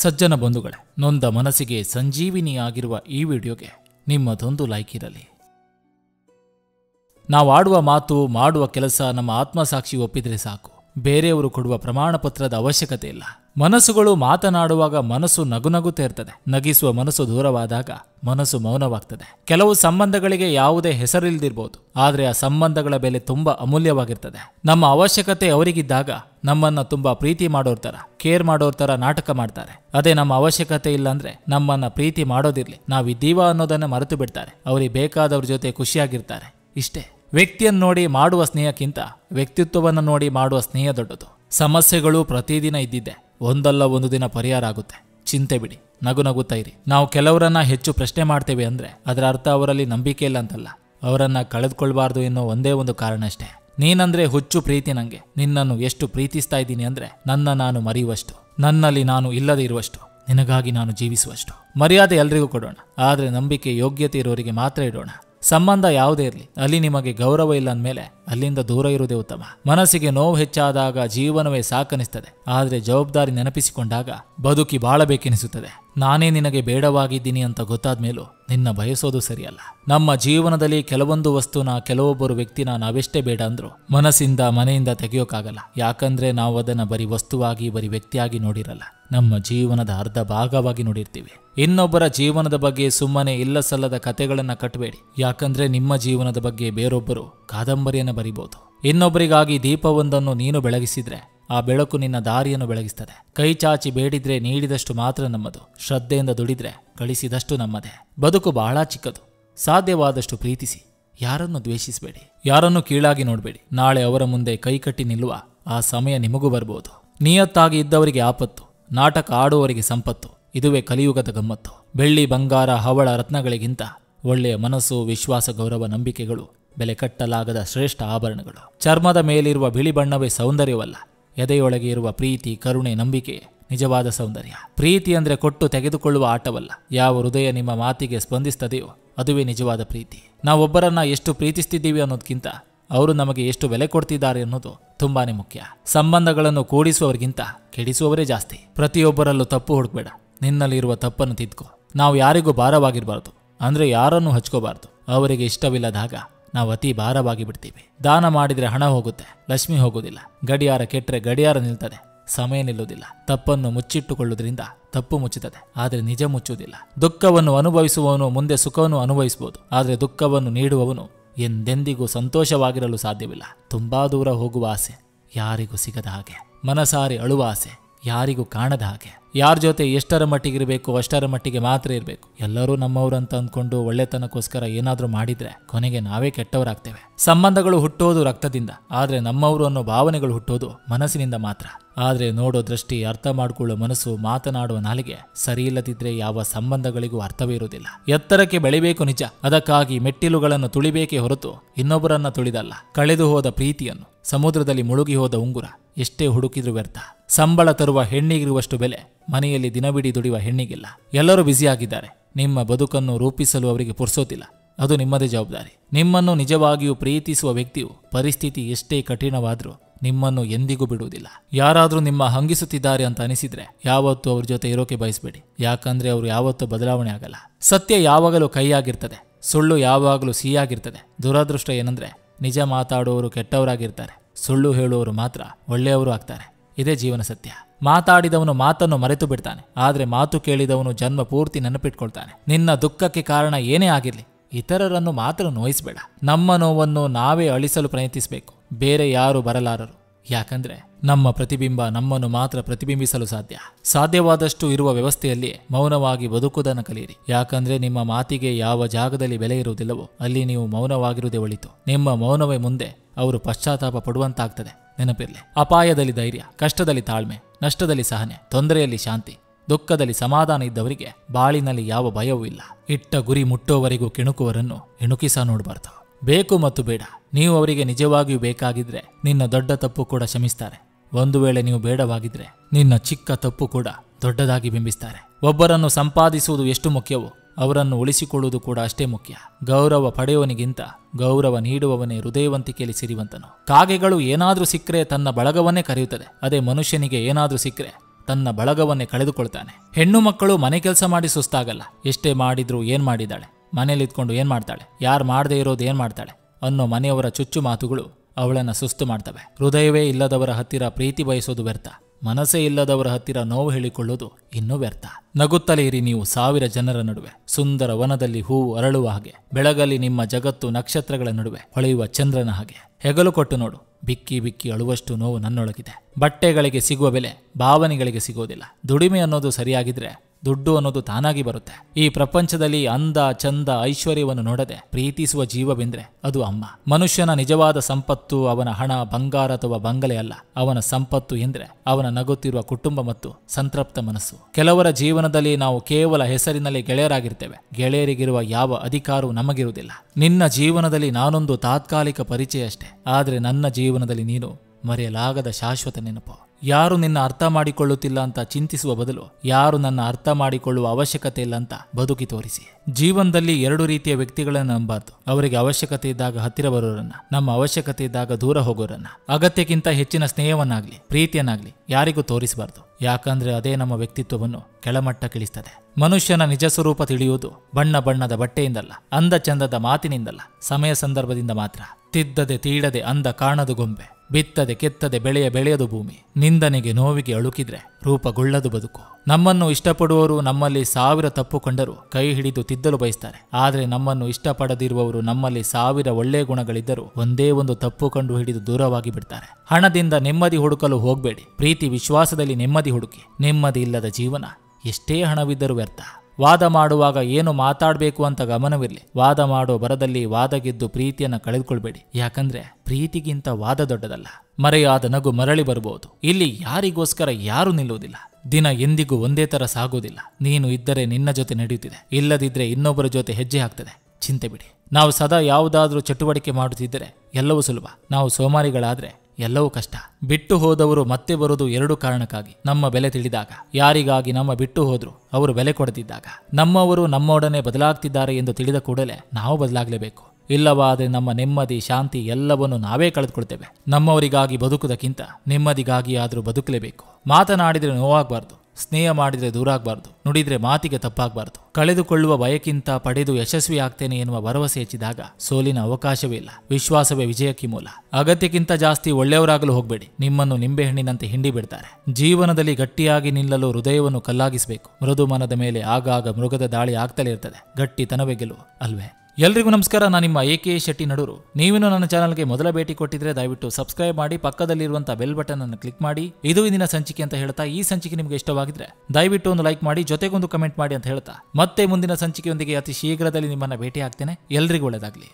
ಸಜ್ಜನ ಬಂಧುಗಳೇ ನೊಂದ ಮನಸ್ಸಿಗೆ ಸಂಜೀವಿನಿಯಾಗಿರುವ ಈ ವಿಡಿಯೋಗೆ ನಿಮ್ಮದೊಂದು ಲೈಕ್ ಇರಲಿ ನಾವು ಆಡುವ ಮಾತು ಮಾಡುವ ಕೆಲಸ ನಮ್ಮ ಆತ್ಮಸಾಕ್ಷಿ ಒಪ್ಪಿದರೆ ಸಾಕು ಬೇರೆಯವರು ಕೊಡುವ ಪ್ರಮಾಣ ಪತ್ರದ ಅವಶ್ಯಕತೆ ಇಲ್ಲ ಮನಸ್ಸುಗಳು ಮಾತನಾಡುವಾಗ ಮನಸ್ಸು ನಗುನಗುತ್ತಾ ಇರ್ತದೆ ನಗಿಸುವ ಮನಸ್ಸು ದೂರವಾದಾಗ ಮನಸ್ಸು ಮೌನವಾಗ್ತದೆ ಕೆಲವು ಸಂಬಂಧಗಳಿಗೆ ಯಾವುದೇ ಹೆಸರಿಲ್ದಿರ್ಬೋದು ಆದರೆ ಆ ಸಂಬಂಧಗಳ ಬೆಲೆ ತುಂಬಾ ಅಮೂಲ್ಯವಾಗಿರ್ತದೆ ನಮ್ಮ ಅವಶ್ಯಕತೆ ಅವರಿಗಿದ್ದಾಗ ನಮ್ಮನ್ನ ತುಂಬಾ ಪ್ರೀತಿ ಮಾಡೋರ್ ತರ ಕೇರ್ ಮಾಡೋರ್ ತರ ನಾಟಕ ಮಾಡ್ತಾರೆ ಅದೇ ನಮ್ಮ ಅವಶ್ಯಕತೆ ಇಲ್ಲ ಅಂದ್ರೆ ನಮ್ಮನ್ನ ಪ್ರೀತಿ ಮಾಡೋದಿರ್ಲಿ ನಾವಿದ್ದೀವ ಅನ್ನೋದನ್ನ ಮರೆತು ಬಿಡ್ತಾರೆ ಅವರಿಗೆ ಬೇಕಾದವ್ರ ಜೊತೆ ಖುಷಿಯಾಗಿರ್ತಾರೆ ಇಷ್ಟೇ ವ್ಯಕ್ತಿಯನ್ನು ನೋಡಿ ಮಾಡುವ ಸ್ನೇಹಕ್ಕಿಂತ ವ್ಯಕ್ತಿತ್ವವನ್ನು ನೋಡಿ ಮಾಡುವ ಸ್ನೇಹ ದೊಡ್ಡದು ಸಮಸ್ಯೆಗಳು ಪ್ರತಿದಿನ ಇದ್ದಿದ್ದೆ ಒಂದಲ್ಲ ಒಂದು ದಿನ ಪರಿಹಾರ ಆಗುತ್ತೆ ಚಿಂತೆ ಬಿಡಿ ನಗು ನಗುತ್ತಾ ಇರಿ ನಾವು ಕೆಲವರನ್ನ ಹೆಚ್ಚು ಪ್ರಶ್ನೆ ಮಾಡ್ತೇವೆ ಅಂದ್ರೆ ಅದರ ಅರ್ಥ ಅವರಲ್ಲಿ ನಂಬಿಕೆ ಇಲ್ಲ ಅಂತಲ್ಲ ಅವರನ್ನ ಕಳೆದುಕೊಳ್ಬಾರ್ದು ಎನ್ನುವ ಒಂದೇ ಒಂದು ಕಾರಣ ಅಷ್ಟೇ ನೀನಂದ್ರೆ ಹುಚ್ಚು ಪ್ರೀತಿ ನನಗೆ ನಿನ್ನನ್ನು ಎಷ್ಟು ಪ್ರೀತಿಸ್ತಾ ಇದ್ದೀನಿ ಅಂದ್ರೆ ನನ್ನ ನಾನು ಮರೆಯುವಷ್ಟು ನನ್ನಲ್ಲಿ ನಾನು ಇಲ್ಲದೆ ಇರುವಷ್ಟು ನಿನಗಾಗಿ ನಾನು ಜೀವಿಸುವಷ್ಟು ಮರ್ಯಾದೆ ಎಲ್ರಿಗೂ ಕೊಡೋಣ ಆದರೆ ನಂಬಿಕೆ ಯೋಗ್ಯತೆ ಇರೋರಿಗೆ ಮಾತ್ರ ಇಡೋಣ ಸಂಬಂಧ ಯಾವುದೇ ಇರಲಿ ಅಲ್ಲಿ ನಿಮಗೆ ಗೌರವ ಇಲ್ಲ ಅಂದಮೇಲೆ ಅಲ್ಲಿಂದ ದೂರ ಇರುವುದೇ ಉತ್ತಮ ಮನಸ್ಸಿಗೆ ನೋವು ಹೆಚ್ಚಾದಾಗ ಜೀವನವೇ ಸಾಕನಿಸ್ತದೆ ಆದರೆ ಜವಾಬ್ದಾರಿ ನೆನಪಿಸಿಕೊಂಡಾಗ ಬದುಕಿ ಬಾಳಬೇಕೆನಿಸುತ್ತದೆ ನಾನೇ ನಿನಗೆ ಬೇಡವಾಗಿದ್ದೀನಿ ಅಂತ ಗೊತ್ತಾದ ಮೇಲೂ ನಿನ್ನ ಬಯಸೋದು ಸರಿಯಲ್ಲ ನಮ್ಮ ಜೀವನದಲ್ಲಿ ಕೆಲವೊಂದು ವಸ್ತುನ ಕೆಲವೊಬ್ಬರು ವ್ಯಕ್ತಿನ ನಾವೆಷ್ಟೇ ಬೇಡ ಅಂದ್ರು ಮನಸ್ಸಿಂದ ಮನೆಯಿಂದ ತೆಗೆಯೋಕ್ಕಾಗಲ್ಲ ಯಾಕಂದ್ರೆ ನಾವು ಅದನ್ನು ಬರೀ ವಸ್ತುವಾಗಿ ಬರೀ ವ್ಯಕ್ತಿಯಾಗಿ ನೋಡಿರಲ್ಲ ನಮ್ಮ ಜೀವನದ ಅರ್ಧ ಭಾಗವಾಗಿ ನೋಡಿರ್ತೀವಿ ಇನ್ನೊಬ್ಬರ ಜೀವನದ ಬಗ್ಗೆ ಸುಮ್ಮನೆ ಇಲ್ಲ ಸಲ್ಲದ ಕಥೆಗಳನ್ನು ಕಟ್ಟಬೇಡಿ ಯಾಕಂದ್ರೆ ನಿಮ್ಮ ಜೀವನದ ಬಗ್ಗೆ ಬೇರೊಬ್ಬರು ಕಾದಂಬರಿಯನ್ನು ಬರಿಬೋದು ಇನ್ನೊಬ್ಬರಿಗಾಗಿ ದೀಪವೊಂದನ್ನು ನೀನು ಬೆಳಗಿಸಿದ್ರೆ ಆ ಬೆಳಕು ನಿನ್ನ ದಾರಿಯನ್ನು ಬೆಳಗಿಸ್ತದೆ ಕೈ ಚಾಚಿ ಬೇಡಿದ್ರೆ ನೀಡಿದಷ್ಟು ಮಾತ್ರ ನಮ್ಮದು ಶ್ರದ್ಧೆಯಿಂದ ದುಡಿದ್ರೆ ಗಳಿಸಿದಷ್ಟು ನಮ್ಮದೇ ಬದುಕು ಬಹಳ ಚಿಕ್ಕದು ಸಾಧ್ಯವಾದಷ್ಟು ಪ್ರೀತಿಸಿ ಯಾರನ್ನು ದ್ವೇಷಿಸಬೇಡಿ ಯಾರನ್ನು ಕೀಳಾಗಿ ನೋಡಬೇಡಿ ನಾಳೆ ಅವರ ಮುಂದೆ ಕೈಕಟ್ಟಿ ನಿಲ್ಲುವ ಆ ಸಮಯ ನಿಮಗೂ ಬರಬಹುದು ನಿಯತ್ತಾಗಿ ಇದ್ದವರಿಗೆ ಆಪತ್ತು ನಾಟಕ ಆಡುವವರಿಗೆ ಸಂಪತ್ತು ಇದುವೇ ಕಲಿಯುಗದ ಗಮ್ಮತ್ತು ಬೆಳ್ಳಿ ಬಂಗಾರ ಹವಳ ರತ್ನಗಳಿಗಿಂತ ಒಳ್ಳೆಯ ಮನಸ್ಸು ವಿಶ್ವಾಸ ಗೌರವ ನಂಬಿಕೆಗಳು ಬೆಲೆ ಕಟ್ಟಲಾಗದ ಶ್ರೇಷ್ಠ ಆಭರಣಗಳು ಚರ್ಮದ ಮೇಲಿರುವ ಬಿಳಿ ಬಣ್ಣವೇ ಸೌಂದರ್ಯವಲ್ಲ ಎದೆಯೊಳಗೆ ಇರುವ ಪ್ರೀತಿ ಕರುಣೆ ನಂಬಿಕೆ ನಿಜವಾದ ಸೌಂದರ್ಯ ಪ್ರೀತಿ ಅಂದರೆ ಕೊಟ್ಟು ತೆಗೆದುಕೊಳ್ಳುವ ಆಟವಲ್ಲ ಯಾವ ಹೃದಯ ನಿಮ್ಮ ಮಾತಿಗೆ ಸ್ಪಂದಿಸ್ತದೆಯೋ ಅದುವೇ ನಿಜವಾದ ಪ್ರೀತಿ ನಾವೊಬ್ಬರನ್ನ ಎಷ್ಟು ಪ್ರೀತಿಸ್ತಿದ್ದೀವಿ ಅನ್ನೋದಕ್ಕಿಂತ ಅವರು ನಮಗೆ ಎಷ್ಟು ಬೆಲೆ ಕೊಡ್ತಿದ್ದಾರೆ ಅನ್ನೋದು ತುಂಬಾನೇ ಮುಖ್ಯ ಸಂಬಂಧಗಳನ್ನು ಕೂಡಿಸುವವರಿಗಿಂತ ಕೆಡಿಸುವವರೇ ಜಾಸ್ತಿ ಪ್ರತಿಯೊಬ್ಬರಲ್ಲೂ ತಪ್ಪು ಹುಡುಕ್ಬೇಡ ನಿನ್ನಲ್ಲಿರುವ ತಪ್ಪನ್ನು ತಿದ್ಕೋ ನಾವು ಯಾರಿಗೂ ಭಾರವಾಗಿರಬಾರ್ದು ಅಂದರೆ ಯಾರನ್ನೂ ಹಚ್ಕೋಬಾರ್ದು ಅವರಿಗೆ ಇಷ್ಟವಿಲ್ಲದಾಗ ನಾವು ಅತಿ ಭಾರವಾಗಿ ಬಿಡ್ತೀವಿ ದಾನ ಮಾಡಿದರೆ ಹಣ ಹೋಗುತ್ತೆ ಲಕ್ಷ್ಮಿ ಹೋಗುವುದಿಲ್ಲ ಗಡಿಯಾರ ಕೆಟ್ಟರೆ ಗಡಿಯಾರ ನಿಲ್ತದೆ ಸಮಯ ನಿಲ್ಲುವುದಿಲ್ಲ ತಪ್ಪನ್ನು ಮುಚ್ಚಿಟ್ಟುಕೊಳ್ಳುವುದರಿಂದ ತಪ್ಪು ಮುಚ್ಚುತ್ತದೆ ಆದರೆ ನಿಜ ಮುಚ್ಚುವುದಿಲ್ಲ ದುಃಖವನ್ನು ಅನುಭವಿಸುವವನು ಮುಂದೆ ಸುಖವನ್ನು ಅನುಭವಿಸಬಹುದು ಆದರೆ ದುಃಖವನ್ನು ನೀಡುವವನು ಎಂದೆಂದಿಗೂ ಸಂತೋಷವಾಗಿರಲು ಸಾಧ್ಯವಿಲ್ಲ ತುಂಬಾ ದೂರ ಹೋಗುವ ಆಸೆ ಯಾರಿಗೂ ಸಿಗದ ಹಾಗೆ ಮನಸಾರಿ ಅಳುವ ಆಸೆ ಯಾರಿಗೂ ಕಾಣದ ಹಾಗೆ ಯಾರ ಜೊತೆ ಎಷ್ಟರ ಮಟ್ಟಿಗೆ ಇರಬೇಕು ಅಷ್ಟರ ಮಟ್ಟಿಗೆ ಮಾತ್ರ ಇರಬೇಕು ಎಲ್ಲರೂ ನಮ್ಮವ್ರು ಅಂತ ಅಂದ್ಕೊಂಡು ಒಳ್ಳೆತನಕ್ಕೋಸ್ಕರ ಏನಾದರೂ ಮಾಡಿದ್ರೆ ಕೊನೆಗೆ ನಾವೇ ಕೆಟ್ಟವರಾಗ್ತೇವೆ ಸಂಬಂಧಗಳು ಹುಟ್ಟೋದು ರಕ್ತದಿಂದ ಆದರೆ ನಮ್ಮವರು ಅನ್ನೋ ಭಾವನೆಗಳು ಹುಟ್ಟೋದು ಮನಸ್ಸಿನಿಂದ ಮಾತ್ರ ಆದರೆ ನೋಡೋ ದೃಷ್ಟಿ ಅರ್ಥ ಮಾಡಿಕೊಳ್ಳೋ ಮನಸ್ಸು ಮಾತನಾಡುವ ನಾಲಿಗೆ ಸರಿಯಿಲ್ಲದಿದ್ದರೆ ಯಾವ ಸಂಬಂಧಗಳಿಗೂ ಅರ್ಥವೇ ಇರುವುದಿಲ್ಲ ಎತ್ತರಕ್ಕೆ ಬೆಳಿಬೇಕು ನಿಜ ಅದಕ್ಕಾಗಿ ಮೆಟ್ಟಿಲುಗಳನ್ನು ತುಳಿಬೇಕೇ ಹೊರತು ಇನ್ನೊಬ್ಬರನ್ನ ತುಳಿದಲ್ಲ ಕಳೆದು ಹೋದ ಪ್ರೀತಿಯನ್ನು ಸಮುದ್ರದಲ್ಲಿ ಮುಳುಗಿ ಹೋದ ಉಂಗುರ ಎಷ್ಟೇ ಹುಡುಕಿದ್ರು ವ್ಯರ್ಥ ಸಂಬಳ ತರುವ ಹೆಣ್ಣಿಗಿರುವಷ್ಟು ಬೆಲೆ ಮನೆಯಲ್ಲಿ ದಿನವಿಡೀ ದುಡಿಯುವ ಹೆಣ್ಣಿಗಿಲ್ಲ ಎಲ್ಲರೂ ಬ್ಯುಸಿಯಾಗಿದ್ದಾರೆ ನಿಮ್ಮ ಬದುಕನ್ನು ರೂಪಿಸಲು ಅವರಿಗೆ ಪುರ್ಸೋತಿಲ್ಲ ಅದು ನಿಮ್ಮದೇ ಜವಾಬ್ದಾರಿ ನಿಮ್ಮನ್ನು ನಿಜವಾಗಿಯೂ ಪ್ರೀತಿಸುವ ವ್ಯಕ್ತಿಯು ಪರಿಸ್ಥಿತಿ ಎಷ್ಟೇ ಕಠಿಣವಾದರೂ ನಿಮ್ಮನ್ನು ಎಂದಿಗೂ ಬಿಡುವುದಿಲ್ಲ ಯಾರಾದರೂ ನಿಮ್ಮ ಹಂಗಿಸುತ್ತಿದ್ದಾರೆ ಅಂತ ಅನಿಸಿದ್ರೆ ಯಾವತ್ತೂ ಅವ್ರ ಜೊತೆ ಇರೋಕೆ ಬಯಸಬೇಡಿ ಯಾಕಂದ್ರೆ ಅವರು ಯಾವತ್ತೂ ಬದಲಾವಣೆ ಆಗಲ್ಲ ಸತ್ಯ ಯಾವಾಗಲೂ ಕೈಯಾಗಿರ್ತದೆ ಸುಳ್ಳು ಯಾವಾಗಲೂ ಸಿಹಿಯಾಗಿರ್ತದೆ ದುರದೃಷ್ಟ ಏನಂದ್ರೆ ನಿಜ ಮಾತಾಡುವವರು ಕೆಟ್ಟವರಾಗಿರ್ತಾರೆ ಸುಳ್ಳು ಹೇಳುವವರು ಮಾತ್ರ ಒಳ್ಳೆಯವರು ಆಗ್ತಾರೆ ಇದೇ ಜೀವನ ಸತ್ಯ ಮಾತಾಡಿದವನು ಮಾತನ್ನು ಮರೆತು ಬಿಡ್ತಾನೆ ಆದರೆ ಮಾತು ಕೇಳಿದವನು ಜನ್ಮ ಪೂರ್ತಿ ನೆನಪಿಟ್ಕೊಳ್ತಾನೆ ನಿನ್ನ ದುಃಖಕ್ಕೆ ಕಾರಣ ಏನೇ ಆಗಿರಲಿ ಇತರರನ್ನು ಮಾತ್ರ ನೋಯಿಸಬೇಡ ನಮ್ಮ ನೋವನ್ನು ನಾವೇ ಅಳಿಸಲು ಪ್ರಯತ್ನಿಸಬೇಕು ಬೇರೆ ಯಾರು ಬರಲಾರರು ಯಾಕಂದ್ರೆ ನಮ್ಮ ಪ್ರತಿಬಿಂಬ ನಮ್ಮನ್ನು ಮಾತ್ರ ಪ್ರತಿಬಿಂಬಿಸಲು ಸಾಧ್ಯ ಸಾಧ್ಯವಾದಷ್ಟು ಇರುವ ವ್ಯವಸ್ಥೆಯಲ್ಲಿ ಮೌನವಾಗಿ ಬದುಕುವುದನ್ನು ಕಲಿಯಿರಿ ಯಾಕಂದ್ರೆ ನಿಮ್ಮ ಮಾತಿಗೆ ಯಾವ ಜಾಗದಲ್ಲಿ ಬೆಲೆ ಇರುವುದಿಲ್ಲವೋ ಅಲ್ಲಿ ನೀವು ಮೌನವಾಗಿರುವುದೇ ಒಳಿತು ನಿಮ್ಮ ಮೌನವೇ ಮುಂದೆ ಅವರು ಪಶ್ಚಾತ್ತಾಪ ಪಡುವಂತಾಗ್ತದೆ ನೆನಪಿರಲಿ ಅಪಾಯದಲ್ಲಿ ಧೈರ್ಯ ಕಷ್ಟದಲ್ಲಿ ತಾಳ್ಮೆ ನಷ್ಟದಲ್ಲಿ ಸಹನೆ ತೊಂದರೆಯಲ್ಲಿ ಶಾಂತಿ ದುಃಖದಲ್ಲಿ ಸಮಾಧಾನ ಇದ್ದವರಿಗೆ ಬಾಳಿನಲ್ಲಿ ಯಾವ ಭಯವೂ ಇಲ್ಲ ಇಟ್ಟ ಗುರಿ ಮುಟ್ಟೋವರೆಗೂ ಕೆಣುಕುವರನ್ನು ಇಣುಕಿಸ ನೋಡಬಾರ್ದು ಬೇಕು ಮತ್ತು ಬೇಡ ನೀವು ಅವರಿಗೆ ನಿಜವಾಗಿಯೂ ಬೇಕಾಗಿದ್ರೆ ನಿನ್ನ ದೊಡ್ಡ ತಪ್ಪು ಕೂಡ ಶ್ರಮಿಸ್ತಾರೆ ಒಂದು ವೇಳೆ ನೀವು ಬೇಡವಾಗಿದ್ರೆ ನಿನ್ನ ಚಿಕ್ಕ ತಪ್ಪು ಕೂಡ ದೊಡ್ಡದಾಗಿ ಬಿಂಬಿಸ್ತಾರೆ ಒಬ್ಬರನ್ನು ಸಂಪಾದಿಸುವುದು ಎಷ್ಟು ಮುಖ್ಯವೋ ಅವರನ್ನು ಉಳಿಸಿಕೊಳ್ಳುವುದು ಕೂಡ ಅಷ್ಟೇ ಮುಖ್ಯ ಗೌರವ ಪಡೆಯುವನಿಗಿಂತ ಗೌರವ ನೀಡುವವನೇ ಹೃದಯವಂತಿಕೆಯಲ್ಲಿ ಸಿರಿವಂತನು ಕಾಗೆಗಳು ಏನಾದರೂ ಸಿಕ್ಕರೆ ತನ್ನ ಬಳಗವನ್ನೇ ಕರೆಯುತ್ತದೆ ಅದೇ ಮನುಷ್ಯನಿಗೆ ಏನಾದರೂ ಸಿಕ್ಕರೆ ತನ್ನ ಬಳಗವನ್ನೇ ಕಳೆದುಕೊಳ್ತಾನೆ ಹೆಣ್ಣು ಮಕ್ಕಳು ಮನೆ ಕೆಲಸ ಮಾಡಿ ಸುಸ್ತಾಗಲ್ಲ ಎಷ್ಟೇ ಮಾಡಿದ್ರೂ ಏನ್ ಮಾಡಿದಾಳೆ ಮನೇಲಿ ಇದ್ಕೊಂಡು ಏನು ಮಾಡ್ತಾಳೆ ಯಾರು ಮಾಡದೇ ಇರೋದು ಏನು ಮಾಡ್ತಾಳೆ ಅನ್ನೋ ಮನೆಯವರ ಚುಚ್ಚು ಮಾತುಗಳು ಅವಳನ್ನು ಸುಸ್ತು ಮಾಡ್ತವೆ ಹೃದಯವೇ ಇಲ್ಲದವರ ಹತ್ತಿರ ಪ್ರೀತಿ ಬಯಸೋದು ವ್ಯರ್ಥ ಮನಸ್ಸೇ ಇಲ್ಲದವರ ಹತ್ತಿರ ನೋವು ಹೇಳಿಕೊಳ್ಳೋದು ಇನ್ನೂ ವ್ಯರ್ಥ ನಗುತ್ತಲೇ ಇರಿ ನೀವು ಸಾವಿರ ಜನರ ನಡುವೆ ಸುಂದರ ವನದಲ್ಲಿ ಹೂವು ಅರಳುವ ಹಾಗೆ ಬೆಳಗಲಿ ನಿಮ್ಮ ಜಗತ್ತು ನಕ್ಷತ್ರಗಳ ನಡುವೆ ಹೊಳೆಯುವ ಚಂದ್ರನ ಹಾಗೆ ಹೆಗಲು ಕೊಟ್ಟು ನೋಡು ಬಿಕ್ಕಿ ಬಿಕ್ಕಿ ಅಳುವಷ್ಟು ನೋವು ನನ್ನೊಳಗಿದೆ ಬಟ್ಟೆಗಳಿಗೆ ಸಿಗುವ ಬೆಲೆ ಭಾವನೆಗಳಿಗೆ ಸಿಗೋದಿಲ್ಲ ದುಡಿಮೆ ಅನ್ನೋದು ಸರಿಯಾಗಿದ್ರೆ ದುಡ್ಡು ಅನ್ನೋದು ತಾನಾಗಿ ಬರುತ್ತೆ ಈ ಪ್ರಪಂಚದಲ್ಲಿ ಅಂದ ಚಂದ ಐಶ್ವರ್ಯವನ್ನು ನೋಡದೆ ಪ್ರೀತಿಸುವ ಜೀವವೆಂದ್ರೆ ಅದು ಅಮ್ಮ ಮನುಷ್ಯನ ನಿಜವಾದ ಸಂಪತ್ತು ಅವನ ಹಣ ಬಂಗಾರ ಅಥವಾ ಬಂಗಲೆ ಅಲ್ಲ ಅವನ ಸಂಪತ್ತು ಎಂದ್ರೆ ಅವನ ನಗುತ್ತಿರುವ ಕುಟುಂಬ ಮತ್ತು ಸಂತೃಪ್ತ ಮನಸ್ಸು ಕೆಲವರ ಜೀವನದಲ್ಲಿ ನಾವು ಕೇವಲ ಹೆಸರಿನಲ್ಲಿ ಗೆಳೆಯರಾಗಿರ್ತೇವೆ ಗೆಳೆಯರಿಗಿರುವ ಯಾವ ಅಧಿಕಾರವೂ ನಮಗಿರುವುದಿಲ್ಲ ನಿನ್ನ ಜೀವನದಲ್ಲಿ ನಾನೊಂದು ತಾತ್ಕಾಲಿಕ ಪರಿಚಯ ಅಷ್ಟೇ ಆದರೆ ನನ್ನ ಜೀವನದಲ್ಲಿ ನೀನು ಮರೆಯಲಾಗದ ಶಾಶ್ವತ ನೆನಪು ಯಾರು ನಿನ್ನ ಅರ್ಥ ಮಾಡಿಕೊಳ್ಳುತ್ತಿಲ್ಲ ಅಂತ ಚಿಂತಿಸುವ ಬದಲು ಯಾರು ನನ್ನ ಅರ್ಥ ಮಾಡಿಕೊಳ್ಳುವ ಅವಶ್ಯಕತೆ ಇಲ್ಲ ಅಂತ ಬದುಕಿ ತೋರಿಸಿ ಜೀವನದಲ್ಲಿ ಎರಡು ರೀತಿಯ ವ್ಯಕ್ತಿಗಳನ್ನು ನಂಬಾರ್ದು ಅವರಿಗೆ ಅವಶ್ಯಕತೆ ಇದ್ದಾಗ ಹತ್ತಿರ ಬರೋರನ್ನ ನಮ್ಮ ಅವಶ್ಯಕತೆ ಇದ್ದಾಗ ದೂರ ಹೋಗೋರನ್ನ ಅಗತ್ಯಕ್ಕಿಂತ ಹೆಚ್ಚಿನ ಸ್ನೇಹವನ್ನಾಗ್ಲಿ ಪ್ರೀತಿಯನ್ನಾಗ್ಲಿ ಯಾರಿಗೂ ತೋರಿಸಬಾರ್ದು ಯಾಕಂದ್ರೆ ಅದೇ ನಮ್ಮ ವ್ಯಕ್ತಿತ್ವವನ್ನು ಕೆಳಮಟ್ಟಕ್ಕಿಳಿಸ್ತದೆ ಮನುಷ್ಯನ ನಿಜ ಸ್ವರೂಪ ತಿಳಿಯುವುದು ಬಣ್ಣ ಬಣ್ಣದ ಬಟ್ಟೆಯಿಂದಲ್ಲ ಅಂದ ಚಂದದ ಮಾತಿನಿಂದಲ್ಲ ಸಮಯ ಸಂದರ್ಭದಿಂದ ಮಾತ್ರ ತಿದ್ದದೆ ತೀಡದೆ ಅಂದ ಕಾಣದು ಗೊಂಬೆ ಬಿತ್ತದೆ ಕೆತ್ತದೆ ಬೆಳೆಯ ಬೆಳೆಯದು ಭೂಮಿ ನಿಂದನೆಗೆ ನೋವಿಗೆ ಅಳುಕಿದ್ರೆ ರೂಪಗೊಳ್ಳದು ಬದುಕು ನಮ್ಮನ್ನು ಇಷ್ಟಪಡುವವರು ನಮ್ಮಲ್ಲಿ ಸಾವಿರ ತಪ್ಪು ಕಂಡರೂ ಕೈ ಹಿಡಿದು ತಿದ್ದಲು ಬಯಸ್ತಾರೆ ಆದರೆ ನಮ್ಮನ್ನು ಇಷ್ಟಪಡದಿರುವವರು ನಮ್ಮಲ್ಲಿ ಸಾವಿರ ಒಳ್ಳೆಯ ಗುಣಗಳಿದ್ದರೂ ಒಂದೇ ಒಂದು ತಪ್ಪು ಕಂಡು ಹಿಡಿದು ದೂರವಾಗಿ ಬಿಡ್ತಾರೆ ಹಣದಿಂದ ನೆಮ್ಮದಿ ಹುಡುಕಲು ಹೋಗಬೇಡಿ ಪ್ರೀತಿ ವಿಶ್ವಾಸದಲ್ಲಿ ನೆಮ್ಮದಿ ಹುಡುಕಿ ನೆಮ್ಮದಿ ಇಲ್ಲದ ಜೀವನ ಎಷ್ಟೇ ಹಣವಿದ್ದರೂ ವ್ಯರ್ಥ ವಾದ ಮಾಡುವಾಗ ಏನು ಮಾತಾಡಬೇಕು ಅಂತ ಗಮನವಿರಲಿ ವಾದ ಮಾಡೋ ಬರದಲ್ಲಿ ವಾದಗಿದ್ದು ಪ್ರೀತಿಯನ್ನು ಕಳೆದುಕೊಳ್ಬೇಡಿ ಯಾಕಂದ್ರೆ ಪ್ರೀತಿಗಿಂತ ವಾದ ದೊಡ್ಡದಲ್ಲ ಮರೆಯಾದ ನಗು ಮರಳಿ ಬರಬಹುದು ಇಲ್ಲಿ ಯಾರಿಗೋಸ್ಕರ ಯಾರು ನಿಲ್ಲುವುದಿಲ್ಲ ದಿನ ಎಂದಿಗೂ ಒಂದೇ ತರ ಸಾಗುವುದಿಲ್ಲ ನೀನು ಇದ್ದರೆ ನಿನ್ನ ಜೊತೆ ನಡೆಯುತ್ತಿದೆ ಇಲ್ಲದಿದ್ದರೆ ಇನ್ನೊಬ್ಬರ ಜೊತೆ ಹೆಜ್ಜೆ ಹಾಕ್ತದೆ ಚಿಂತೆ ಬಿಡಿ ನಾವು ಸದಾ ಯಾವುದಾದ್ರೂ ಚಟುವಟಿಕೆ ಮಾಡುತ್ತಿದ್ದರೆ ಎಲ್ಲವೂ ಸುಲಭ ನಾವು ಸೋಮಾರಿಗಳಾದ್ರೆ ಎಲ್ಲವೂ ಕಷ್ಟ ಬಿಟ್ಟು ಹೋದವರು ಮತ್ತೆ ಬರೋದು ಎರಡು ಕಾರಣಕ್ಕಾಗಿ ನಮ್ಮ ಬೆಲೆ ತಿಳಿದಾಗ ಯಾರಿಗಾಗಿ ನಮ್ಮ ಬಿಟ್ಟು ಹೋದ್ರು ಅವರು ಬೆಲೆ ಕೊಡದಿದ್ದಾಗ ನಮ್ಮವರು ನಮ್ಮೊಡನೆ ಬದಲಾಗ್ತಿದ್ದಾರೆ ಎಂದು ತಿಳಿದ ಕೂಡಲೇ ನಾವು ಬದಲಾಗಲೇಬೇಕು ಇಲ್ಲವಾದರೆ ನಮ್ಮ ನೆಮ್ಮದಿ ಶಾಂತಿ ಎಲ್ಲವನ್ನು ನಾವೇ ಕಳೆದುಕೊಳ್ತೇವೆ ನಮ್ಮವರಿಗಾಗಿ ಬದುಕುವುದಕ್ಕಿಂತ ನೆಮ್ಮದಿಗಾಗಿ ಆದರೂ ಬದುಕಲೇಬೇಕು ಮಾತನಾಡಿದರೆ ನೋವಾಗಬಾರ್ದು ಸ್ನೇಹ ಮಾಡಿದರೆ ದೂರ ಆಗಬಾರ್ದು ನುಡಿದರೆ ಮಾತಿಗೆ ತಪ್ಪಾಗಬಾರ್ದು ಕಳೆದುಕೊಳ್ಳುವ ಭಯಕ್ಕಿಂತ ಪಡೆದು ಯಶಸ್ವಿ ಆಗ್ತೇನೆ ಎನ್ನುವ ಭರವಸೆ ಹೆಚ್ಚಿದಾಗ ಸೋಲಿನ ಅವಕಾಶವೇ ಇಲ್ಲ ವಿಶ್ವಾಸವೇ ವಿಜಯಕ್ಕೆ ಮೂಲ ಅಗತ್ಯಕ್ಕಿಂತ ಜಾಸ್ತಿ ಒಳ್ಳೆಯವರಾಗಲು ಹೋಗಬೇಡಿ ನಿಮ್ಮನ್ನು ನಿಂಬೆಹಣ್ಣಿನಂತೆ ಹಿಂಡಿ ಬಿಡ್ತಾರೆ ಜೀವನದಲ್ಲಿ ಗಟ್ಟಿಯಾಗಿ ನಿಲ್ಲಲು ಹೃದಯವನ್ನು ಕಲ್ಲಾಗಿಸಬೇಕು ಮೃದು ಮನದ ಮೇಲೆ ಆಗಾಗ ಮೃಗದ ದಾಳಿ ಆಗ್ತಲೇ ಇರ್ತದೆ ಗಟ್ಟಿತನವೇ ಗೆಲುವು ಅಲ್ವೇ ಎಲ್ರಿಗೂ ನಮಸ್ಕಾರ ನಾನು ನಿಮ್ಮ ಎ ಕೆ ಶೆಟ್ಟಿ ನಡೂರು ನೀವೇನು ನನ್ನ ಚಾನಲ್ಗೆ ಮೊದಲ ಭೇಟಿ ಕೊಟ್ಟಿದ್ರೆ ದಯವಿಟ್ಟು ಸಬ್ಸ್ಕ್ರೈಬ್ ಮಾಡಿ ಪಕ್ಕದಲ್ಲಿರುವಂತಹ ಬೆಲ್ ಬಟನ್ ಅನ್ನು ಕ್ಲಿಕ್ ಮಾಡಿ ಇದು ಇಂದಿನ ಸಂಚಿಕೆ ಅಂತ ಹೇಳ್ತಾ ಈ ಸಂಚಿಕೆ ನಿಮಗೆ ಇಷ್ಟವಾಗಿದ್ರೆ ದಯವಿಟ್ಟು ಒಂದು ಲೈಕ್ ಮಾಡಿ ಜೊತೆಗೊಂದು ಕಮೆಂಟ್ ಮಾಡಿ ಅಂತ ಹೇಳ್ತಾ ಮತ್ತೆ ಮುಂದಿನ ಸಂಚಿಕೆಯೊಂದಿಗೆ ಅತಿ ಶೀಘ್ರದಲ್ಲಿ ನಿಮ್ಮನ್ನ ಭೇಟಿ ಆಗ್ತೇನೆ ಎಲ್ರಿಗೂ ಒಳ್ಳೆಯದಾಗಲಿ